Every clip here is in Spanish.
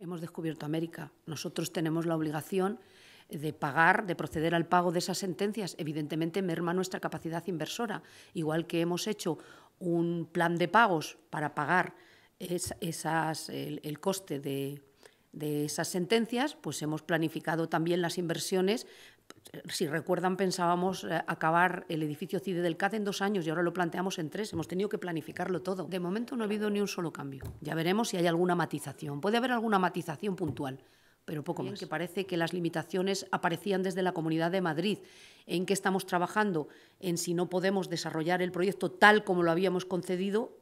hemos descubierto América. Nosotros tenemos la obligación de pagar, de proceder al pago de esas sentencias, evidentemente merma nuestra capacidad inversora, igual que hemos hecho un plan de pagos para pagar esas, el, coste de, de esas sentencias, pues hemos planificado también las inversiones si recuerdan, pensábamos eh, acabar el edificio CIDE del CAD en dos años y ahora lo planteamos en tres. Hemos tenido que planificarlo todo. De momento no ha habido ni un solo cambio. Ya veremos si hay alguna matización. Puede haber alguna matización puntual, pero poco más. Que parece que las limitaciones aparecían desde la Comunidad de Madrid. ¿En qué estamos trabajando? En si no podemos desarrollar el proyecto tal como lo habíamos concedido,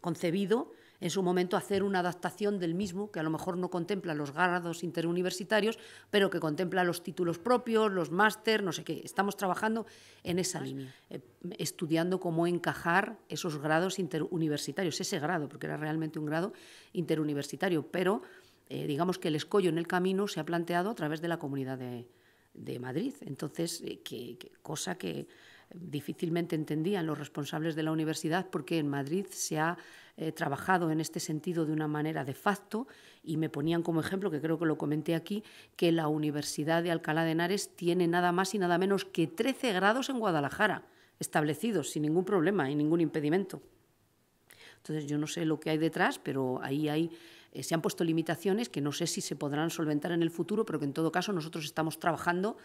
concebido en su momento hacer una adaptación del mismo, que a lo mejor no contempla los grados interuniversitarios, pero que contempla los títulos propios, los máster, no sé qué. Estamos trabajando en esa línea, eh, estudiando cómo encajar esos grados interuniversitarios, ese grado, porque era realmente un grado interuniversitario, pero eh, digamos que el escollo en el camino se ha planteado a través de la comunidad de, Madrid. Entonces, eh, cosa que difícilmente entendían los responsables de la universidad porque en Madrid se ha eh, trabajado en este sentido de una manera de facto y me ponían como ejemplo, que creo que lo comenté aquí, que la Universidad de Alcalá de Henares tiene nada más y nada menos que 13 grados en Guadalajara, establecidos sin ningún problema y ningún impedimento. Entonces yo no sé lo que hay detrás, pero ahí hay, eh, se han puesto limitaciones que no sé si se podrán solventar en el futuro, pero que en todo caso nosotros estamos trabajando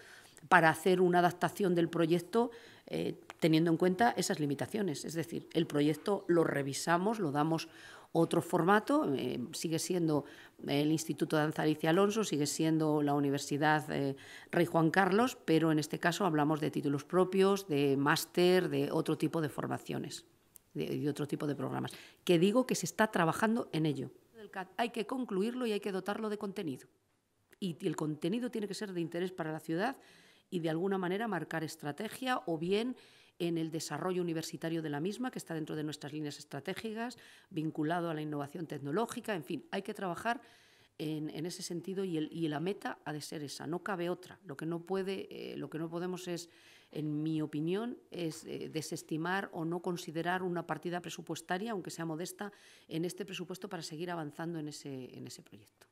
para hacer una adaptación del proyecto eh, teniendo en cuenta esas limitaciones. Es decir, el proyecto lo revisamos, lo damos otro formato, eh, sigue siendo el Instituto de Alonso, sigue siendo la Universidad eh, Rey Juan Carlos, pero en este caso hablamos de títulos propios, de máster, de otro tipo de formaciones de otro tipo de programas. Que digo que se está trabajando en ello. Hay que concluirlo y hay que dotarlo de contenido. Y el contenido tiene que ser de interés para la ciudad y de alguna manera marcar estrategia o bien en el desarrollo universitario de la misma, que está dentro de nuestras líneas estratégicas, vinculado a la innovación tecnológica, en fin, hay que trabajar en, ese sentido y, la meta ha de ser esa, no cabe otra. Lo que no, puede, eh, lo que no podemos es, en mi opinión, es eh, desestimar o no considerar una partida presupuestaria, aunque sea modesta, en este presupuesto para seguir avanzando en ese proyecto.